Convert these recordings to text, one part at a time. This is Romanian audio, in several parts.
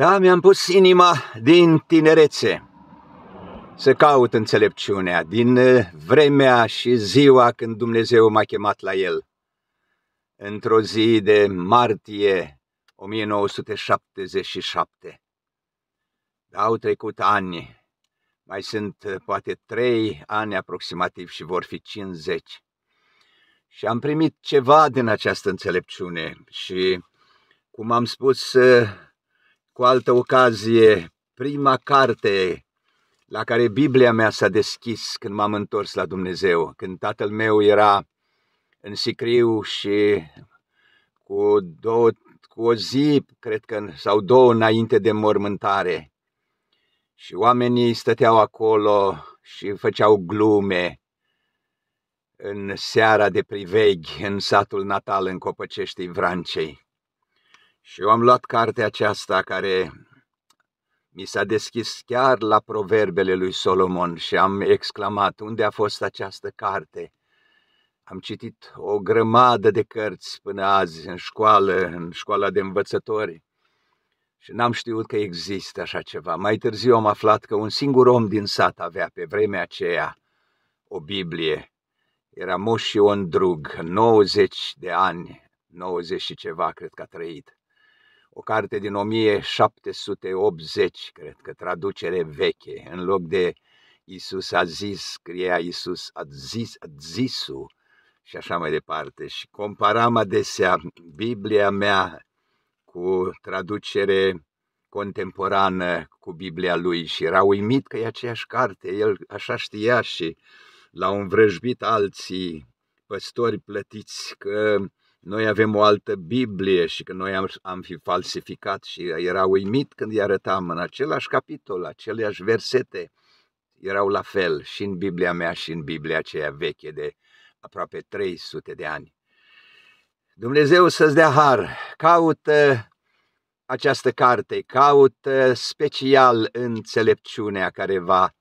Da, mi-am pus inima din tinerețe să caut înțelepciunea din uh, vremea și ziua când Dumnezeu m-a chemat la el. Într-o zi de martie 1977. Da, au trecut ani, mai sunt uh, poate trei ani aproximativ și vor fi 50. Și am primit ceva din această înțelepciune și, cum am spus, uh, cu altă ocazie, prima carte la care Biblia mea s-a deschis când m-am întors la Dumnezeu, când tatăl meu era în sicriu și cu, două, cu o zi, cred că, sau două înainte de mormântare. Și oamenii stăteau acolo și făceau glume în seara de priveghi în satul natal în Copăceștii Vrancei. Și eu am luat cartea aceasta care mi s-a deschis chiar la proverbele lui Solomon și am exclamat, unde a fost această carte? Am citit o grămadă de cărți până azi în școală, în școala de învățători și n-am știut că există așa ceva. Mai târziu am aflat că un singur om din sat avea pe vremea aceea o Biblie. Era Moșion Drug, 90 de ani, 90 și ceva cred că a trăit o carte din 1780, cred că traducere veche, în loc de Isus a zis, scria Isus a zis, a zisu și așa mai departe. Și comparam adesea Biblia mea cu traducere contemporană cu Biblia lui și era uimit că e aceeași carte, el așa știa și l-au învrăjbit alții păstori plătiți că noi avem o altă Biblie și că noi am, am fi falsificat și era uimit când îi arătam în același capitol, aceleași versete, erau la fel și în Biblia mea și în Biblia aceea veche de aproape 300 de ani. Dumnezeu să-ți dea har, caută această carte, caută special înțelepciunea care va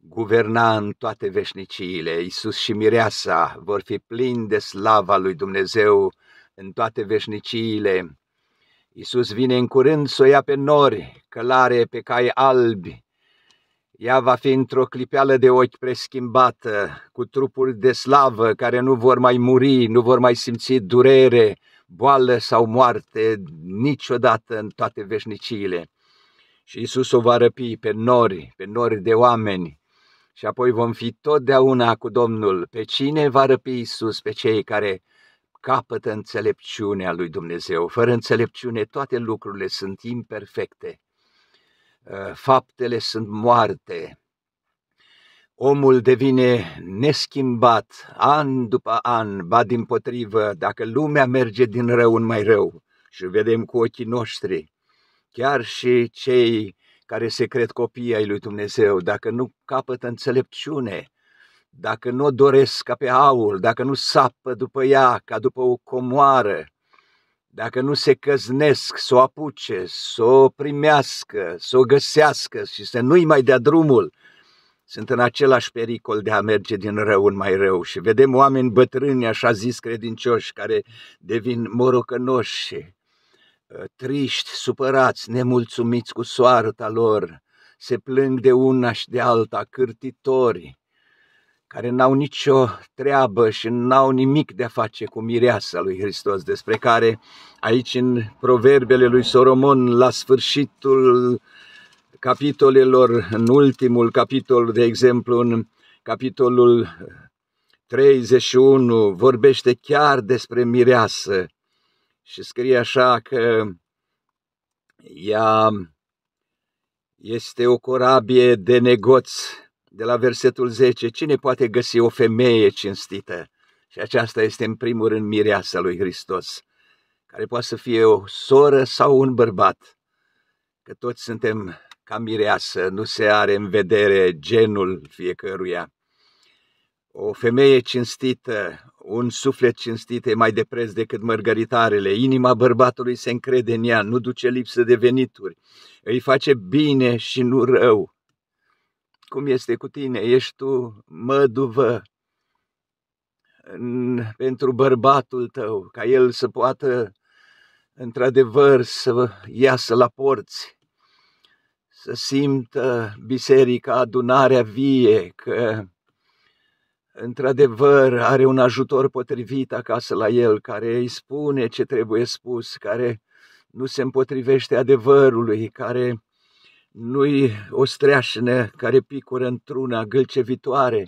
guverna în toate veșniciile. Iisus și Mireasa vor fi plini de slava lui Dumnezeu în toate veșniciile. Iisus vine în curând să o ia pe nori, călare pe cai albi. Ea va fi într-o clipeală de ochi preschimbată, cu trupuri de slavă care nu vor mai muri, nu vor mai simți durere, boală sau moarte niciodată în toate veșniciile. Și Isus o va răpi pe nori, pe nori de oameni, și apoi vom fi totdeauna cu Domnul. Pe cine va răpi Isus? Pe cei care capătă înțelepciunea lui Dumnezeu. Fără înțelepciune toate lucrurile sunt imperfecte. Uh, faptele sunt moarte. Omul devine neschimbat an după an, ba din potrivă, dacă lumea merge din rău în mai rău și vedem cu ochii noștri, chiar și cei care se cred copii ai lui Dumnezeu, dacă nu capătă înțelepciune, dacă nu o doresc ca pe aur, dacă nu sapă după ea ca după o comoară, dacă nu se căznesc să o apuce, să o primească, să o găsească și să nu-i mai dea drumul, sunt în același pericol de a merge din rău în mai rău și vedem oameni bătrâni, așa zis credincioși, care devin morocănoși, Ă, triști, supărați, nemulțumiți cu soarta lor, se plâng de una și de alta, cârtitori, care n-au nicio treabă și n-au nimic de a face cu mireasa lui Hristos, despre care aici în proverbele lui Soromon, la sfârșitul capitolelor, în ultimul capitol, de exemplu, în capitolul 31, vorbește chiar despre mireasă, și scrie așa că ea este o corabie de negoți de la versetul 10, cine poate găsi o femeie cinstită? Și aceasta este în primul rând mireasa lui Hristos, care poate să fie o soră sau un bărbat, că toți suntem ca mireasă, nu se are în vedere genul fiecăruia. O femeie cinstită, un suflet cinstit e mai de preț decât mărgăritarele. Inima bărbatului se încrede în ea, nu duce lipsă de venituri. Îi face bine și nu rău. Cum este cu tine? Ești tu măduvă în, pentru bărbatul tău, ca el să poată într-adevăr să iasă la porți să simtă biserica adunarea vie, că într-adevăr, are un ajutor potrivit acasă la el, care îi spune ce trebuie spus, care nu se împotrivește adevărului, care nu-i o streașnă care picură într-una gâlcevitoare.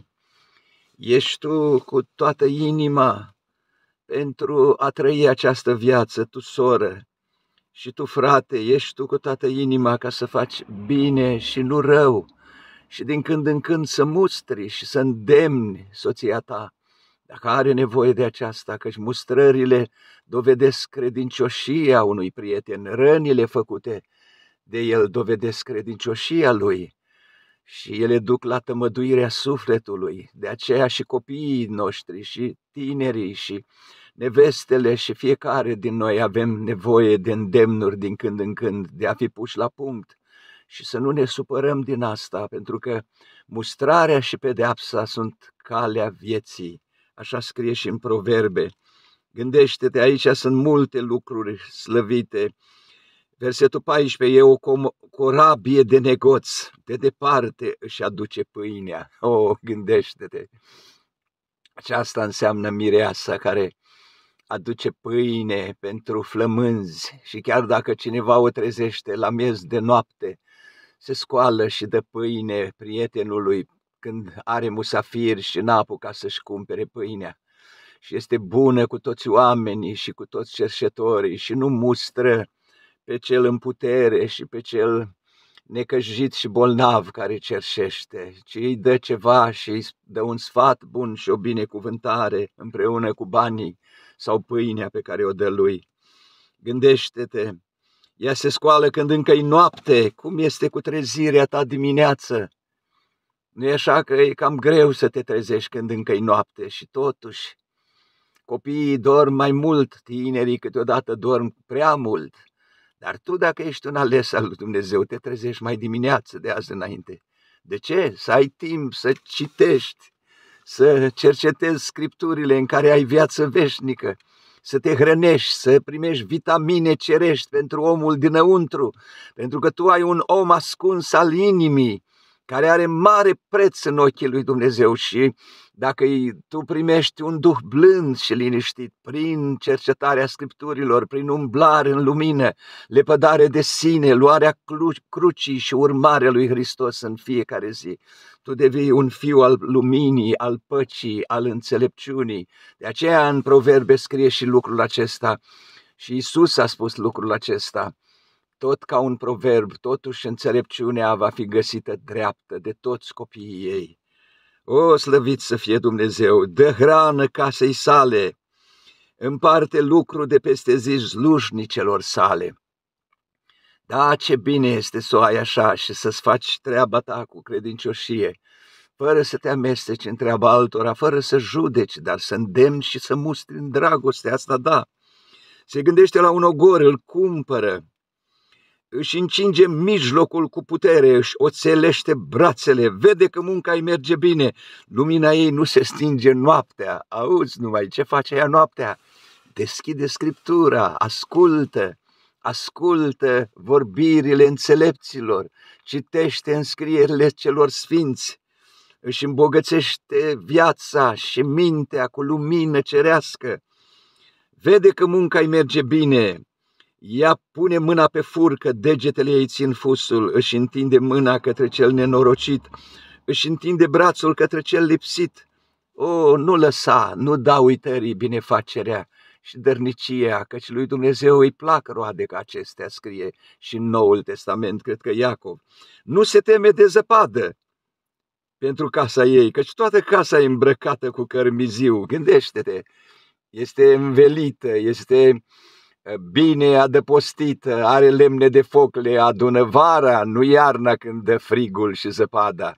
Ești tu cu toată inima pentru a trăi această viață, tu soră, și tu frate, ești tu cu toată inima ca să faci bine și nu rău și din când în când să mustri și să îndemni soția ta, dacă are nevoie de aceasta, căci mustrările dovedesc credincioșia unui prieten, rănile făcute de el dovedesc credincioșia lui și ele duc la tămăduirea sufletului. De aceea și copiii noștri și tinerii și nevestele și fiecare din noi avem nevoie de îndemnuri din când în când, de a fi puși la punct, și să nu ne supărăm din asta, pentru că mustrarea și pedeapsa sunt calea vieții. Așa scrie și în proverbe. Gândește-te, aici sunt multe lucruri slăvite. Versetul 14, e o corabie de negoți, de departe își aduce pâinea. O, oh, gândește-te! Aceasta înseamnă mireasa care aduce pâine pentru flămânzi și chiar dacă cineva o trezește la miez de noapte, se scoală și dă pâine prietenului când are musafir și n-a apucat să-și cumpere pâinea. Și este bună cu toți oamenii și cu toți cerșetorii și nu mustră pe cel în putere și pe cel necăjit și bolnav care cerșește, ci îi dă ceva și îi dă un sfat bun și o binecuvântare împreună cu banii sau pâinea pe care o dă lui. Gândește-te ea se scoală când încă e noapte, cum este cu trezirea ta dimineață. Nu e așa că e cam greu să te trezești când încă e noapte și totuși copiii dorm mai mult, tinerii câteodată dorm prea mult. Dar tu, dacă ești un ales al lui Dumnezeu, te trezești mai dimineață de azi înainte. De ce? Să ai timp să citești, să cercetezi scripturile în care ai viață veșnică, să te hrănești, să primești vitamine cerești pentru omul dinăuntru, pentru că tu ai un om ascuns al inimii, care are mare preț în ochii lui Dumnezeu și dacă tu primești un duh blând și liniștit prin cercetarea scripturilor, prin umblare în lumină, lepădare de sine, luarea crucii și urmarea lui Hristos în fiecare zi, tu devii un fiu al luminii, al păcii, al înțelepciunii. De aceea în proverbe scrie și lucrul acesta și Isus a spus lucrul acesta tot ca un proverb, totuși înțelepciunea va fi găsită dreaptă de toți copiii ei. O, slăvit să fie Dumnezeu, dă hrană casei sale, împarte lucru de peste zi slușnicelor sale. Da, ce bine este să o ai așa și să-ți faci treaba ta cu credincioșie, fără să te amesteci în treaba altora, fără să judeci, dar să îndemni și să mustri în dragoste, asta da. Se gândește la un ogor, îl cumpără, își încinge mijlocul cu putere, își oțelește brațele, vede că munca îi merge bine, lumina ei nu se stinge noaptea, auzi numai ce face ea noaptea, deschide scriptura, ascultă, ascultă vorbirile înțelepților, citește înscrierile celor sfinți, își îmbogățește viața și mintea cu lumină cerească, vede că munca îi merge bine, ea pune mâna pe furcă, degetele ei țin fusul, își întinde mâna către cel nenorocit, își întinde brațul către cel lipsit. O, nu lăsa, nu da uitării binefacerea și dărnicia, căci lui Dumnezeu îi plac roade ca acestea, scrie și în Noul Testament, cred că Iacov. Nu se teme de zăpadă pentru casa ei, căci toată casa e îmbrăcată cu cărmiziu. Gândește-te, este învelită, este uh, bine adăpostit, are lemne de foc, le adună vara, nu iarna când dă frigul și zăpada.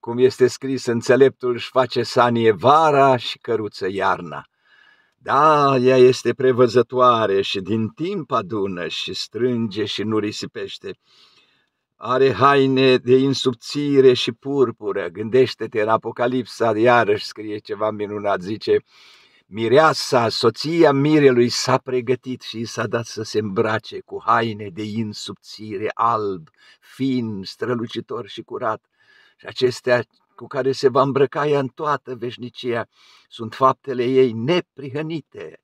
Cum este scris, înțeleptul își face sanie vara și căruță iarna. Da, ea este prevăzătoare și din timp adună și strânge și nu risipește. Are haine de insubțire și purpură. Gândește-te în Apocalipsa, iarăși scrie ceva minunat, zice, uh, Mireasa, soția mirelui, s-a pregătit și i s-a dat să se îmbrace cu haine de insubțire, alb, fin, strălucitor și curat. Și acestea cu care se va îmbrăca ea în toată veșnicia sunt faptele ei neprihănite,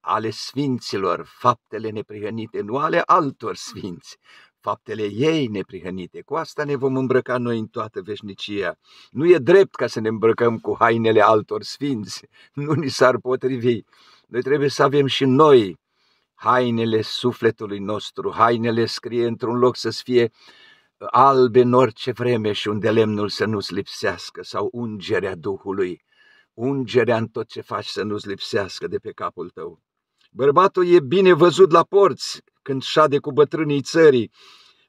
ale sfinților, faptele neprihănite, nu ale altor sfinți, faptele ei neprihănite. Cu asta ne vom îmbrăca noi în toată veșnicia. Nu e drept ca să ne îmbrăcăm cu hainele altor sfinți, nu ni s-ar potrivi. Noi trebuie să avem și noi hainele sufletului nostru, hainele scrie într-un loc să fie uh, albe în orice vreme și unde lemnul să nu-ți lipsească, sau ungerea Duhului, ungerea în tot ce faci să nu-ți lipsească de pe capul tău. Bărbatul e bine văzut la porți, când șade cu bătrânii țării,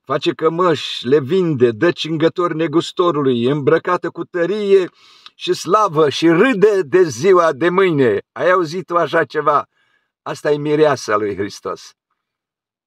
face cămăși, le vinde, dă cingători negustorului, îmbrăcată cu tărie și slavă și râde de ziua de mâine. Ai auzit tu așa ceva? Asta e mireasa lui Hristos.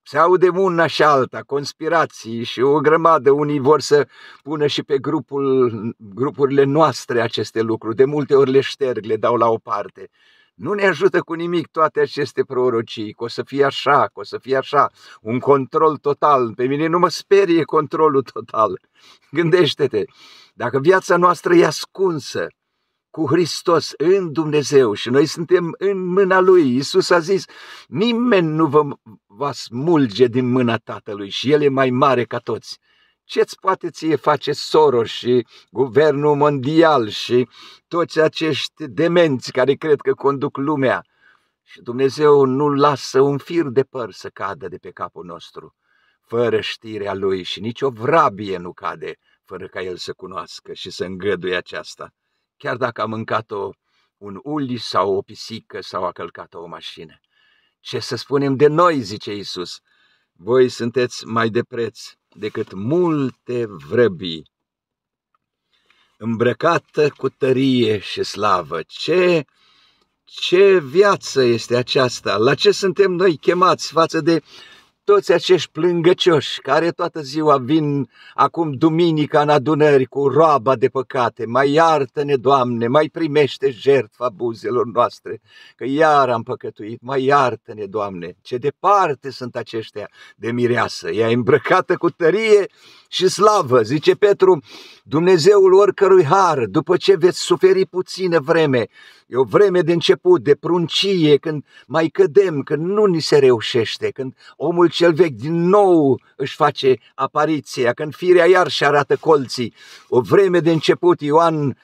Se aude una și alta, conspirații și o grămadă. Unii vor să pună și pe grupul, grupurile noastre aceste lucruri. De multe ori le șterg, le dau la o parte. Nu ne ajută cu nimic toate aceste prorocii, că o să fie așa, că o să fie așa, un control total. Pe mine nu mă sperie controlul total. Gândește-te, dacă viața noastră e ascunsă cu Hristos în Dumnezeu și noi suntem în mâna Lui, Isus a zis, nimeni nu vă va smulge din mâna Tatălui și El e mai mare ca toți ce-ți poate ție face Soros și guvernul mondial și toți acești demenți care cred că conduc lumea. Și Dumnezeu nu lasă un fir de păr să cadă de pe capul nostru, fără știrea Lui și nicio vrabie nu cade fără ca El să cunoască și să îngăduie aceasta, chiar dacă a mâncat-o un uli sau o pisică sau a călcat-o o mașină. Ce să spunem de noi, zice Isus, voi sunteți mai de preț decât multe vrăbi. Îmbrăcată cu tărie și slavă, ce, ce viață este aceasta? La ce suntem noi chemați față de toți acești plângăcioși care toată ziua vin acum duminica în adunări cu roaba de păcate, mai iartă-ne, Doamne, mai primește jertfa buzelor noastre, că iar am păcătuit, mai iartă-ne, Doamne, ce departe sunt aceștia de mireasă, ea îmbrăcată cu tărie și slavă, zice Petru, Dumnezeul oricărui har, după ce veți suferi puțină vreme, E o vreme de început, de pruncie, când mai cădem, când nu ni se reușește, când omul cel vechi din nou își face apariția, când firea iar și arată colții. O vreme de început, Ioan, 1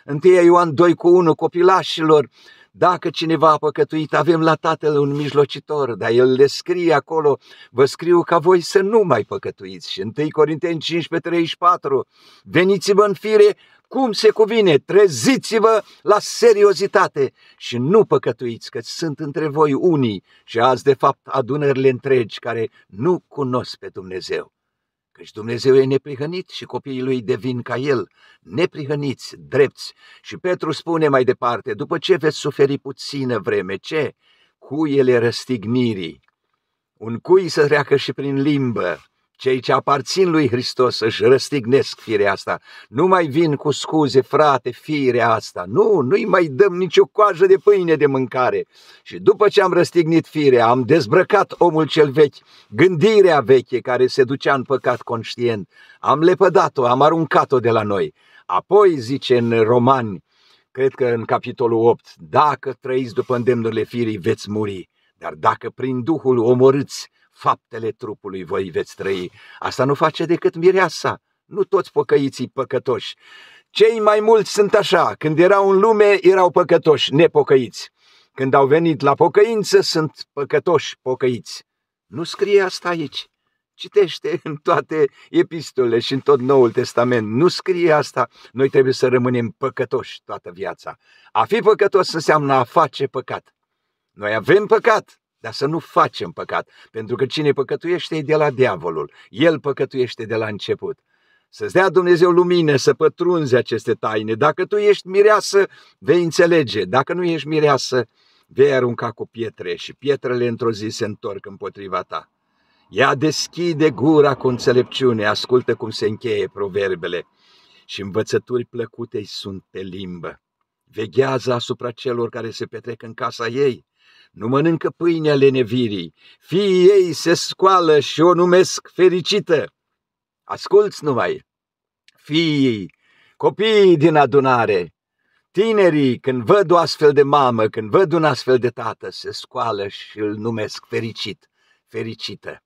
Ioan 2 cu 1, copilașilor, dacă cineva a păcătuit, avem la Tatăl un mijlocitor, dar el le scrie acolo, vă scriu ca voi să nu mai păcătuiți. Și 1 Corinteni 15, 34, veniți-vă în fire cum se cuvine, treziți-vă la seriozitate și nu păcătuiți, că sunt între voi unii și azi, de fapt, adunările întregi care nu cunosc pe Dumnezeu. Căci Dumnezeu e neprihănit și copiii lui devin ca el, neprihăniți, drepți. Și Petru spune mai departe, după ce veți suferi puțină vreme, ce? Cuiele răstignirii. Un cui să treacă și prin limbă, cei ce aparțin lui Hristos își răstignesc firea asta. Nu mai vin cu scuze, frate, firea asta. Nu, nu-i mai dăm nicio coajă de pâine de mâncare. Și după ce am răstignit firea, am dezbrăcat omul cel vechi, gândirea veche care se ducea în păcat conștient. Am lepădat-o, am aruncat-o de la noi. Apoi, zice în Romani, cred că în capitolul 8, dacă trăiți după îndemnurile firii, veți muri. Dar dacă prin Duhul omorâți faptele trupului voi veți trăi. Asta nu face decât mireasa, nu toți păcăiții păcătoși. Cei mai mulți sunt așa, când erau în lume, erau păcătoși, nepocăiți. Când au venit la pocăință, sunt păcătoși, pocăiți. Nu scrie asta aici. Citește în toate epistolele și în tot Noul Testament. Nu scrie asta. Noi trebuie să rămânem păcătoși toată viața. A fi păcătos înseamnă a face păcat. Noi avem păcat, dar să nu facem păcat, pentru că cine păcătuiește e de la diavolul. El păcătuiește de la început. Să-ți dea Dumnezeu lumină să pătrunzi aceste taine. Dacă tu ești mireasă, vei înțelege. Dacă nu ești mireasă, vei arunca cu pietre și pietrele într-o zi se întorc împotriva ta. Ea deschide gura cu înțelepciune, ascultă cum se încheie proverbele și învățături plăcute sunt pe limbă. Veghează asupra celor care se petrec în casa ei nu mănâncă pâinea lenevirii, fiii ei se scoală și o numesc fericită. Asculți numai, fiii, copiii din adunare, tinerii, când văd o astfel de mamă, când văd un astfel de tată, se scoală și îl numesc fericit, fericită.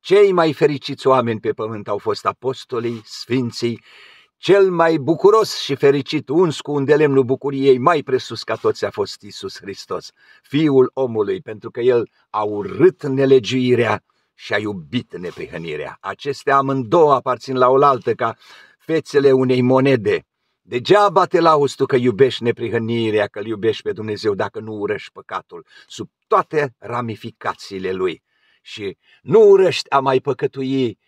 Cei mai fericiți oameni pe pământ au fost apostolii, sfinții cel mai bucuros și fericit, uns cu un delemnul bucuriei, mai presus ca toți a fost Isus Hristos, Fiul omului, pentru că El a urât nelegiuirea și a iubit neprihănirea. Acestea amândouă aparțin la oaltă ca fețele unei monede. Degeaba te lauzi tu că iubești neprihănirea, că-L iubești pe Dumnezeu dacă nu urăști păcatul, sub toate ramificațiile lui. Și nu urăști a mai păcătui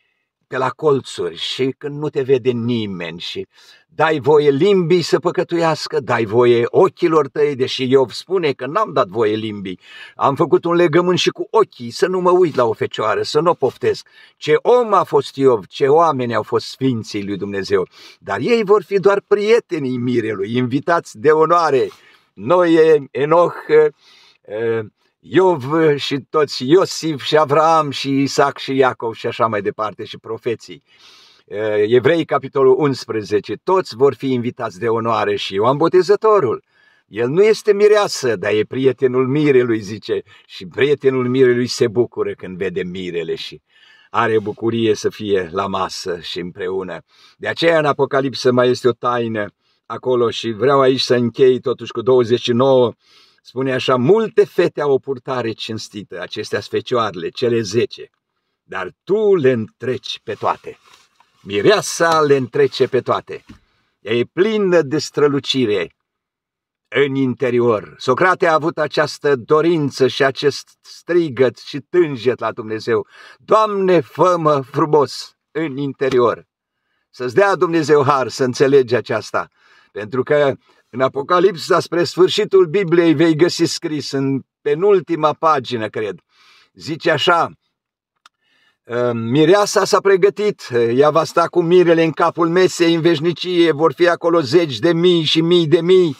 pe la colțuri și când nu te vede nimeni și dai voie limbii să păcătuiască, dai voie ochilor tăi, deși eu spune că n-am dat voie limbii, am făcut un legământ și cu ochii, să nu mă uit la o fecioară, să nu o poftesc. Ce om a fost Iov, ce oameni au fost sfinții lui Dumnezeu, dar ei vor fi doar prietenii mirelui, invitați de onoare. Noi, Enoch, Iov și toți Iosif și Avram și Isaac și Iacov și așa mai departe și profeții. Evrei, capitolul 11, toți vor fi invitați de onoare și Ioan Botezătorul. El nu este mireasă, dar e prietenul mirelui, zice, și prietenul mirelui se bucură când vede mirele și are bucurie să fie la masă și împreună. De aceea în Apocalipsă mai este o taină acolo și vreau aici să închei totuși cu 29 Spune așa, multe fete au o purtare cinstită, acestea sfecioarele cele zece, dar tu le întreci pe toate. Mireasa le întrece pe toate. Ea e plină de strălucire în interior. Socrate a avut această dorință și acest strigăt și tânjet la Dumnezeu. Doamne, fămă frumos în interior. Să-ți dea Dumnezeu har să înțelegi aceasta. Pentru că în Apocalipsa, spre sfârșitul Bibliei, vei găsi scris în penultima pagină, cred. Zice așa, ehm, Mireasa s-a pregătit, ea va sta cu mirele în capul mesei în veșnicie, vor fi acolo zeci de mii și mii de mii.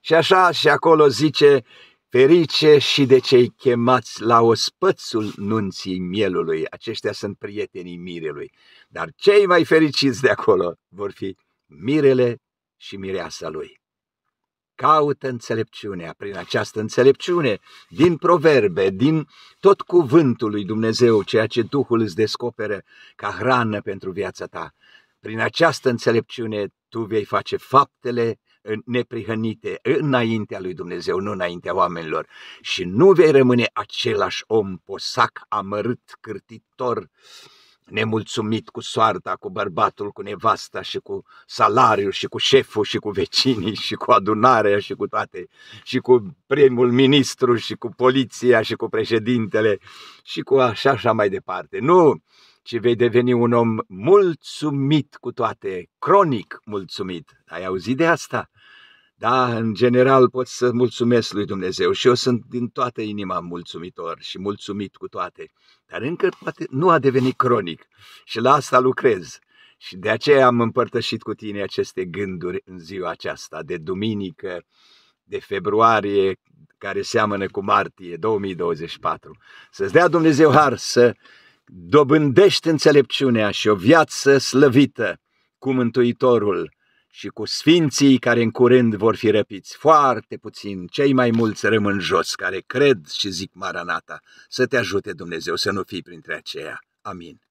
Și așa și acolo zice, ferice și de cei chemați la ospățul nunții mielului. Aceștia sunt prietenii mirelui. Dar cei mai fericiți de acolo vor fi mirele și mireasa lui caută înțelepciunea prin această înțelepciune, din proverbe, din tot cuvântul lui Dumnezeu, ceea ce Duhul îți descoperă ca hrană pentru viața ta. Prin această înțelepciune tu vei face faptele neprihănite înaintea lui Dumnezeu, nu înaintea oamenilor. Și nu vei rămâne același om posac, amărât, cârtitor, uh, nemulțumit cu soarta, cu bărbatul, cu nevasta și cu salariul și cu șeful și cu vecinii și cu adunarea și cu toate și cu primul ministru și cu poliția și cu președintele și cu așa așa mai departe. Nu, ci vei deveni un om mulțumit cu toate, cronic mulțumit. Ai auzit de asta? Da, în general pot să mulțumesc lui Dumnezeu și eu sunt din toată inima mulțumitor și mulțumit cu toate, dar încă poate nu a devenit cronic și la asta lucrez. Și de aceea am împărtășit cu tine aceste gânduri în ziua aceasta, de duminică, de februarie, care seamănă cu martie 2024. Să-ți dea Dumnezeu har să dobândești înțelepciunea și o viață slăvită cu Mântuitorul, și cu sfinții care în curând vor fi răpiți. Foarte puțin, cei mai mulți rămân jos, care cred și zic Maranata. Să te ajute Dumnezeu să nu fii printre aceia. Amin.